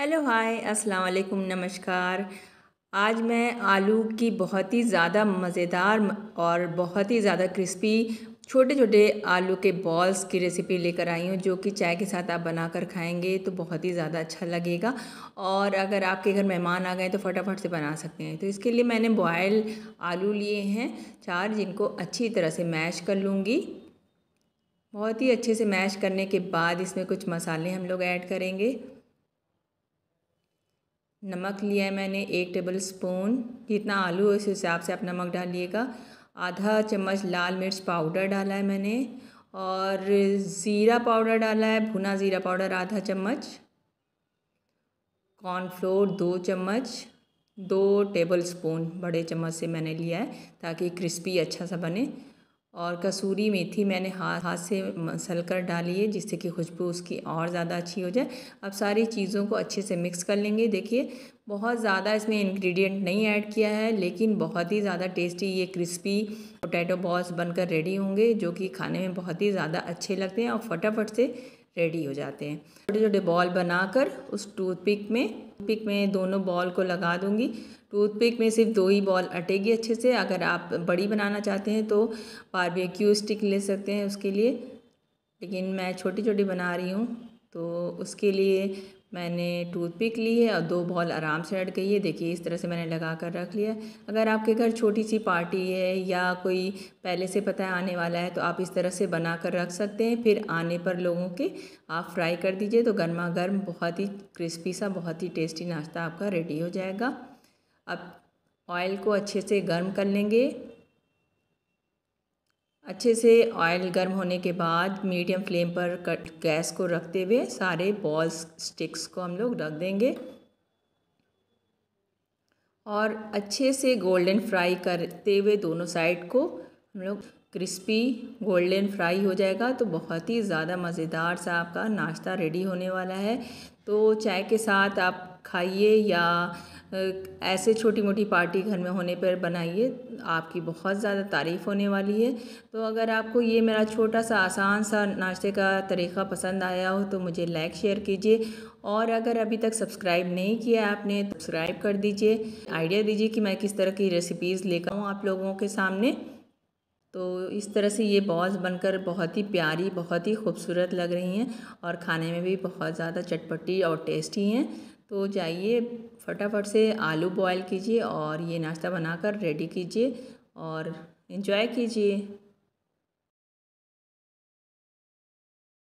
hello hi अस्सलाम वालेकुम नमस्कार आज मैं आलू की बहुत ही ज़्यादा मज़ेदार और बहुत ही ज़्यादा क्रिस्पी छोटे छोटे आलू के बॉल्स की रेसिपी लेकर आई हूँ जो कि चाय के साथ आप बना कर खाएँगे तो बहुत ही ज़्यादा अच्छा लगेगा और अगर आपके घर मेहमान आ गए तो फटाफट से बना सकते हैं तो इसके लिए मैंने बॉयल आलू लिए हैं चार जिनको अच्छी तरह से मैश कर लूँगी बहुत ही अच्छे से मैश करने के बाद इसमें कुछ मसाले हम लोग ऐड करेंगे नमक लिया है मैंने एक टेबल स्पून जितना आलू है उस हिसाब से आप नमक डालिएगा आधा चम्मच लाल मिर्च पाउडर डाला है मैंने और ज़ीरा पाउडर डाला है भुना ज़ीरा पाउडर आधा चम्मच कॉर्नफ्लोर दो चम्मच दो टेबल स्पून बड़े चम्मच से मैंने लिया है ताकि क्रिस्पी अच्छा सा बने और कसूरी मेथी मैंने हाथ हाथ से मसल कर डाली है जिससे कि खुशबू उसकी और ज़्यादा अच्छी हो जाए अब सारी चीज़ों को अच्छे से मिक्स कर लेंगे देखिए बहुत ज़्यादा इसमें इंग्रेडिएंट नहीं ऐड किया है लेकिन बहुत ही ज़्यादा टेस्टी ये क्रिस्पी पोटैटो बॉल्स बनकर रेडी होंगे जो कि खाने में बहुत ही ज़्यादा अच्छे लगते हैं और फटाफट से रेडी हो जाते हैं छोटे छोटे बॉल बनाकर उस टूथपिक में टूथपिक में दोनों बॉल को लगा दूंगी टूथपिक में सिर्फ दो ही बॉल अटेगी अच्छे से अगर आप बड़ी बनाना चाहते हैं तो बारबेक्यू स्टिक ले सकते हैं उसके लिए लेकिन मैं छोटी छोटी बना रही हूँ तो उसके लिए मैंने टूथपिक ली है और दो बॉल आराम से अट गई है देखिए इस तरह से मैंने लगा कर रख लिया अगर आपके घर छोटी सी पार्टी है या कोई पहले से पता है आने वाला है तो आप इस तरह से बना कर रख सकते हैं फिर आने पर लोगों के आप फ्राई कर दीजिए तो गर्मा गर्म बहुत ही क्रिस्पी सा बहुत ही टेस्टी नाश्ता आपका रेडी हो जाएगा अब ऑयल को अच्छे से गर्म कर लेंगे अच्छे से ऑयल गर्म होने के बाद मीडियम फ्लेम पर कट गैस को रखते हुए सारे बॉल्स स्टिक्स को हम लोग रख देंगे और अच्छे से गोल्डन फ्राई करते हुए दोनों साइड को हम लोग क्रिस्पी गोल्डन फ्राई हो जाएगा तो बहुत ही ज़्यादा मज़ेदार सा आपका नाश्ता रेडी होने वाला है तो चाय के साथ आप खाइए या ऐसे छोटी मोटी पार्टी घर में होने पर बनाइए आपकी बहुत ज़्यादा तारीफ़ होने वाली है तो अगर आपको ये मेरा छोटा सा आसान सा नाश्ते का तरीक़ा पसंद आया हो तो मुझे लाइक शेयर कीजिए और अगर अभी तक सब्सक्राइब नहीं किया आपने तो सब्सक्राइब कर दीजिए आइडिया दीजिए कि मैं किस तरह की रेसिपीज़ लेकर हूँ आप लोगों के सामने तो इस तरह से ये बॉल्स बनकर बहुत ही प्यारी बहुत ही खूबसूरत लग रही हैं और खाने में भी बहुत ज़्यादा चटपटी और टेस्टी हैं तो जाइए फटाफट से आलू बॉयल कीजिए और ये नाश्ता बनाकर रेडी कीजिए और इन्जॉय कीजिए